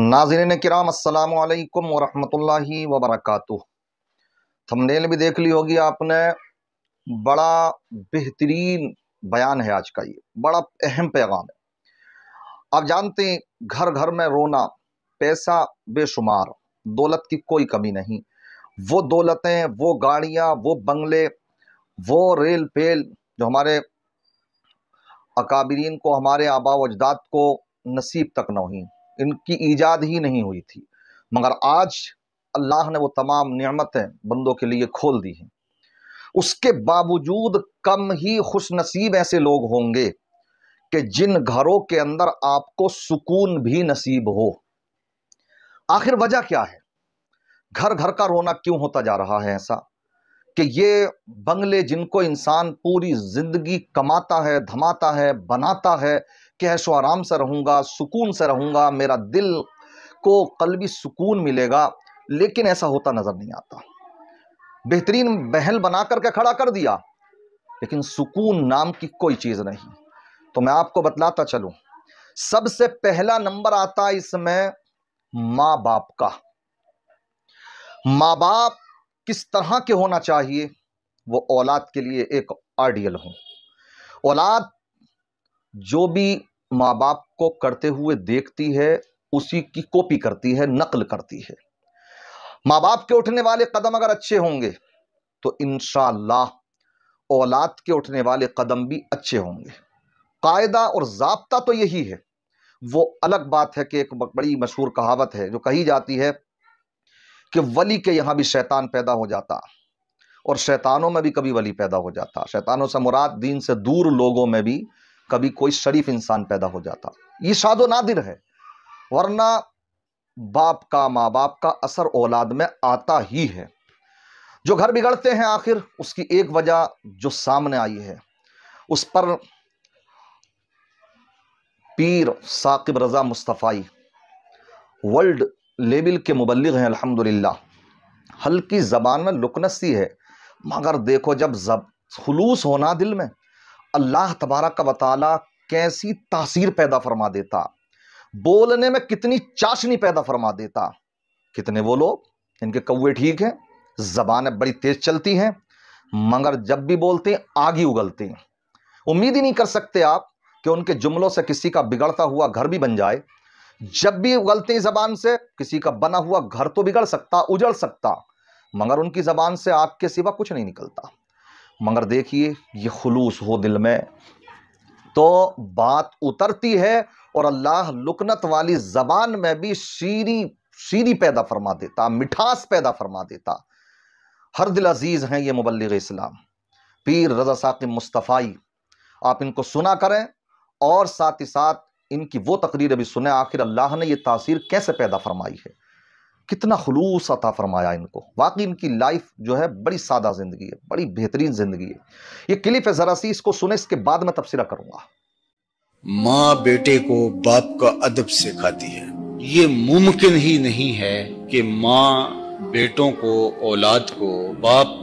नाजरन कराम असलकम वरहि वबरक थमदेल भी देख ली होगी आपने बड़ा बेहतरीन बयान है आज का ये बड़ा अहम पैगाम है आप जानते हैं घर घर में रोना पैसा बेशुमार दौलत की कोई कमी नहीं वो दौलतें वो गाड़ियाँ वो बंगले वो रेल पेल जो हमारे अकाबरीन को हमारे आबा अजदाद को नसीब तक न हुई इनकी ईजाद ही नहीं हुई थी मगर आज अल्लाह ने वो तमाम नियामतें बंदों के लिए खोल दी हैं उसके बावजूद कम ही खुश नसीब ऐसे लोग होंगे कि जिन घरों के अंदर आपको सुकून भी नसीब हो आखिर वजह क्या है घर घर का रोना क्यों होता जा रहा है ऐसा कि ये बंगले जिनको इंसान पूरी जिंदगी कमाता है धमाता है बनाता है कैश व आराम से रहूँगा सुकून से रहूँगा मेरा दिल को कलबी सुकून मिलेगा लेकिन ऐसा होता नज़र नहीं आता बेहतरीन महल बना करके खड़ा कर दिया लेकिन सुकून नाम की कोई चीज़ नहीं तो मैं आपको बतलाता चलूँ सबसे पहला नंबर आता है इसमें माँ बाप का माँ बाप किस तरह के होना चाहिए वो औलाद के लिए एक आइडियल हो औलाद जो भी माँ बाप को करते हुए देखती है उसी की कॉपी करती है नकल करती है माँ बाप के उठने वाले कदम अगर अच्छे होंगे तो इन औलाद के उठने वाले कदम भी अच्छे होंगे कायदा और जबता तो यही है वो अलग बात है कि एक बड़ी मशहूर कहावत है जो कही जाती है कि वली के यहाँ भी शैतान पैदा हो जाता और शैतानों में भी कभी वली पैदा हो जाता शैतानों से मुराद दीन से दूर लोगों में भी कभी कोई शरीफ इंसान पैदा हो जाता ये शादो नादिर है वरना बाप का माँ बाप का असर औलाद में आता ही है जो घर बिगड़ते हैं आखिर उसकी एक वजह जो सामने आई है उस पर पीर साकिब रज़ा मुस्तफ़ाई वर्ल्ड लेवल के मुबलिक हैं अल्हम्दुलिल्लाह हल्की ज़बान में लुकनसी है मगर देखो जब जब खलूस होना दिल में अल्लाह तबारा का बताला कैसी तासीर पैदा फरमा देता बोलने में कितनी चाशनी पैदा फरमा देता कितने वो लोग इनके कौए ठीक हैं जबान बड़ी तेज चलती हैं मगर जब भी बोलते आग ही हैं उम्मीद ही नहीं कर सकते आप कि उनके जुमलों से किसी का बिगड़ता हुआ घर भी बन जाए जब भी उगलते जबान से किसी का बना हुआ घर तो बिगड़ सकता उजड़ सकता मगर उनकी जबान से आग के सिवा कुछ नहीं निकलता मगर देखिए ये खलूस हो दिल में तो बात उतरती है और अल्लाह लुकनत वाली ज़बान में भी शीरी शीरी पैदा फरमा देता मिठास पैदा फरमा देता हर दिल अजीज़ हैं ये मुबल इस्लाम पीर रजा साकि मुस्तफ़ाई आप इनको सुना करें और साथ ही साथ इनकी वो तकरीर भी सुने आखिर अल्लाह ने ये तासीर कैसे पैदा फरमाई है कितना खलूस अता फरमाया इनको वाकई इनकी लाइफ जो है बड़ी सादा ज़िंदगी है बड़ी बेहतरीन ज़िंदगी है ये क्लिप है ज़रा सी इसको सुने इसके बाद मैं तबसरा करूँगा माँ बेटे को बाप का अदब सिखाती है ये मुमकिन ही नहीं है कि माँ बेटों को औलाद को बाप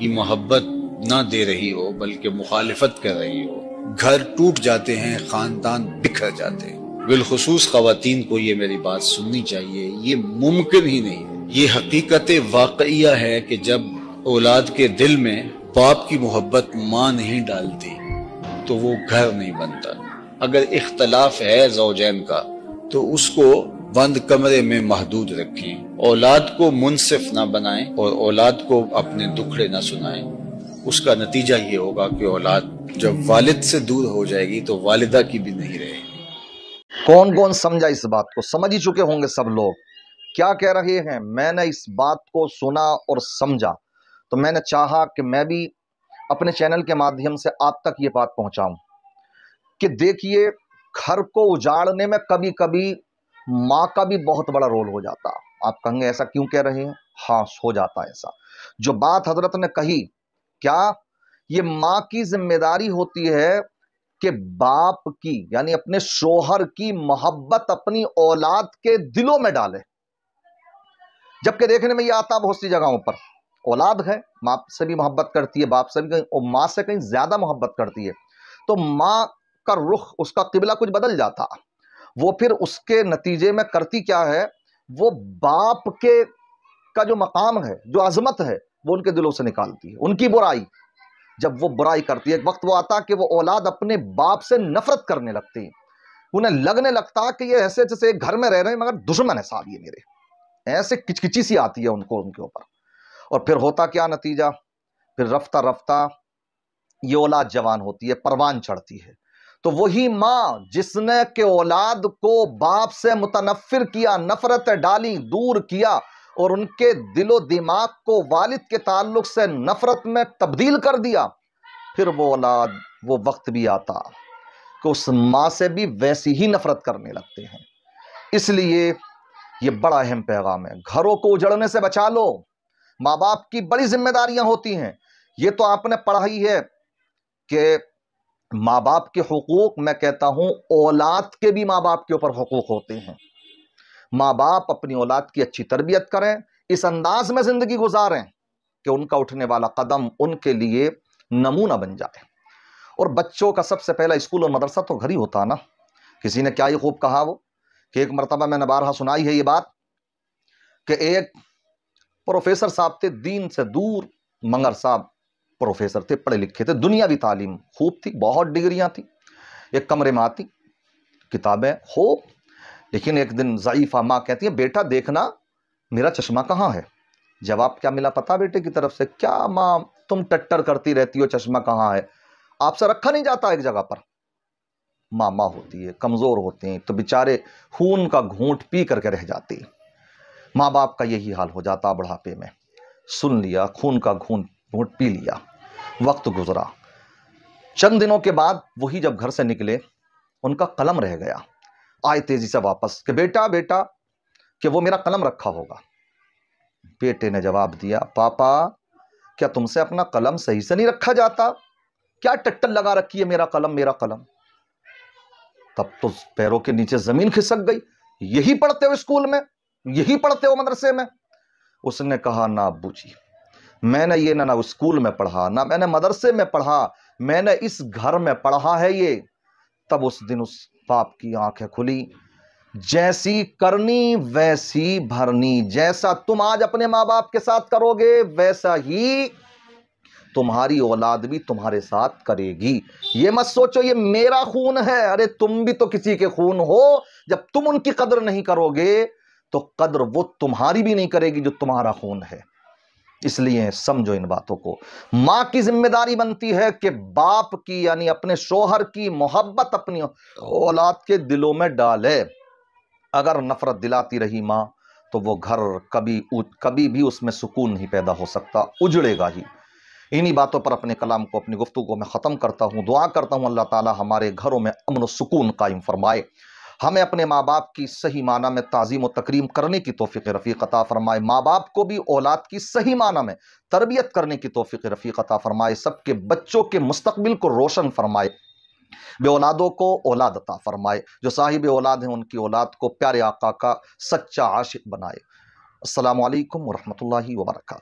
की मोहब्बत ना दे रही हो बल्कि मुखालफत कर रही हो घर टूट जाते हैं खानदान बिखर जाते हैं बिलखसूस खातन को ये मेरी बात सुननी चाहिए ये मुमकिन ही नहीं है ये हकीकत वाकया है कि जब औलाद के दिल में बाप की मोहब्बत माँ नहीं डालती तो वो घर नहीं बनता अगर इख्तलाफ है जोजैन का तो उसको बंद कमरे में महदूद रखें औलाद को मुनसिफ ना बनाएं और औलाद को अपने दुखड़े ना सुनाएं उसका नतीजा ये होगा कि औलाद जब वालिद से दूर हो जाएगी तो वालिदा की भी नहीं रहेगी कौन कौन समझा इस बात को समझ ही चुके होंगे सब लोग क्या कह रहे हैं मैंने इस बात को सुना और समझा तो मैंने चाहा कि मैं भी अपने चैनल के माध्यम से आप तक ये बात पहुंचाऊं कि देखिए घर को उजाड़ने में कभी कभी माँ का भी बहुत बड़ा रोल हो जाता आप कहेंगे ऐसा क्यों कह रहे हैं हाँ हो जाता ऐसा जो बात हजरत ने कही क्या ये माँ की जिम्मेदारी होती है कि बाप की यानी अपने शोहर की मोहब्बत अपनी औलाद के दिलों में डाले जबकि देखने में यह आता बहुत सी जगहों पर औलाद है माँ से भी मोहब्बत करती है बाप से भी कहीं और माँ से कहीं ज़्यादा मोहब्बत करती है तो माँ का रुख उसका किबला कुछ बदल जाता वो फिर उसके नतीजे में करती क्या है वो बाप के का जो मकाम है जो अजमत है वो उनके दिलों से निकालती है उनकी बुराई जब वो बुराई करती है एक वक्त वो आता कि वो औलाद अपने बाप से नफरत करने लगती उन्हें लगने लगता कि ये ऐसे जैसे एक घर में रह रहे हैं मगर दुश्मन है साहब ये मेरे ऐसे किचकिची सी आती है उनको उनके ऊपर और फिर होता क्या नतीजा फिर रफ्ता रफ्ता ये औलाद जवान होती है परवान चढ़ती है तो वही माँ जिसने के औलाद को बाप से मुतनफिर किया नफरत डाली दूर किया और उनके दिलो दिमाग को वालिद के ताल्लुक से नफ़रत में तब्दील कर दिया फिर वो औलाद वो वक्त भी आता कि उस माँ से भी वैसी ही नफ़रत करने लगते हैं इसलिए ये बड़ा अहम पैगाम है घरों को उजड़ने से बचा लो माँ बाप की बड़ी जिम्मेदारियां होती हैं ये तो आपने पढ़ाई है कि माँ बाप के हकूक़ मैं कहता हूं औलाद के भी माँ बाप के ऊपर हकूक़ होते हैं माँ बाप अपनी औलाद की अच्छी तरबियत करें इस अंदाज में ज़िंदगी गुजारें कि उनका उठने वाला कदम उनके लिए नमूना बन जाए और बच्चों का सबसे पहला स्कूल और मदरसा तो घर ही होता ना किसी ने क्या ही खूब कहा वो कि एक मरतबा मैंने बारहा सुनाई है ये बात कि एक प्रोफेसर साहब थे दीन से दूर मंगर साहब प्रोफेसर थे पढ़े लिखे थे दुनियावी तालीम खूब थी बहुत डिग्रियाँ थी एक कमरे में आती किताबें खूब लेकिन एक दिन ज़यीफ़ा माँ कहती है बेटा देखना मेरा चश्मा कहाँ है जवाब क्या मिला पता बेटे की तरफ से क्या माँ तुम टट्टर करती रहती हो चश्मा कहाँ है आपसे रखा नहीं जाता एक जगह पर मामा होती है कमज़ोर होते हैं तो बेचारे खून का घूंट पी करके रह जाती माँ बाप का यही हाल हो जाता बुढ़ापे में सुन लिया खून का घूंट घूंट पी लिया वक्त गुजरा चंद दिनों के बाद वही जब घर से निकले उनका कलम रह गया आए तेज़ी से वापस कि बेटा बेटा कि वो मेरा कलम रखा होगा बेटे ने जवाब दिया पापा क्या तुमसे अपना कलम सही से नहीं रखा जाता क्या टट्टल लगा रखी है मेरा कलम मेरा कलम तब तो पैरों के नीचे ज़मीन खिसक गई यही पढ़ते हो स्कूल में यही पढ़ते हो मदरसे में उसने कहा ना अबू जी मैंने ये ना ना स्कूल में पढ़ा ना मैंने मदरसे में पढ़ा मैंने इस घर में पढ़ा है ये तब उस दिन उस पाप की आंखें खुली जैसी करनी वैसी भरनी जैसा तुम आज अपने मां बाप के साथ करोगे वैसा ही तुम्हारी औलाद भी तुम्हारे साथ करेगी ये मत सोचो ये मेरा खून है अरे तुम भी तो किसी के खून हो जब तुम उनकी कदर नहीं करोगे तो कदर वो तुम्हारी भी नहीं करेगी जो तुम्हारा खून है इसलिए समझो इन बातों को माँ की जिम्मेदारी बनती है कि बाप की यानी अपने शोहर की मोहब्बत अपनी औलाद के दिलों में डाले अगर नफरत दिलाती रही माँ तो वो घर कभी कभी भी उसमें सुकून नहीं पैदा हो सकता उजड़ेगा ही इन्हीं बातों पर अपने कलाम को अपनी गुफ्तु को मैं ख़त्म करता हूँ दुआ करता हूँ अल्लाह ताला हमारे घरों में अमन सुकून कायम फरमाए हमें अपने माँ बाप की सही माना में तज़ीम व तकरीम करने की तोफ़ी रफ़ी कता फ़रमाए माँ बाप को भी औलाद की सही माना में तरबियत करने की तोफ़ी रफ़ी कता फ़रमाए सबके बच्चों के मुस्तबिल को रोशन फरमाए बे औलादों को औलाद अता फ़रमाए जो साहिब औलाद हैं उनकी औलाद को प्यारे आका का सच्चा आशिक बनाए अल्लाम वरहमल वर्का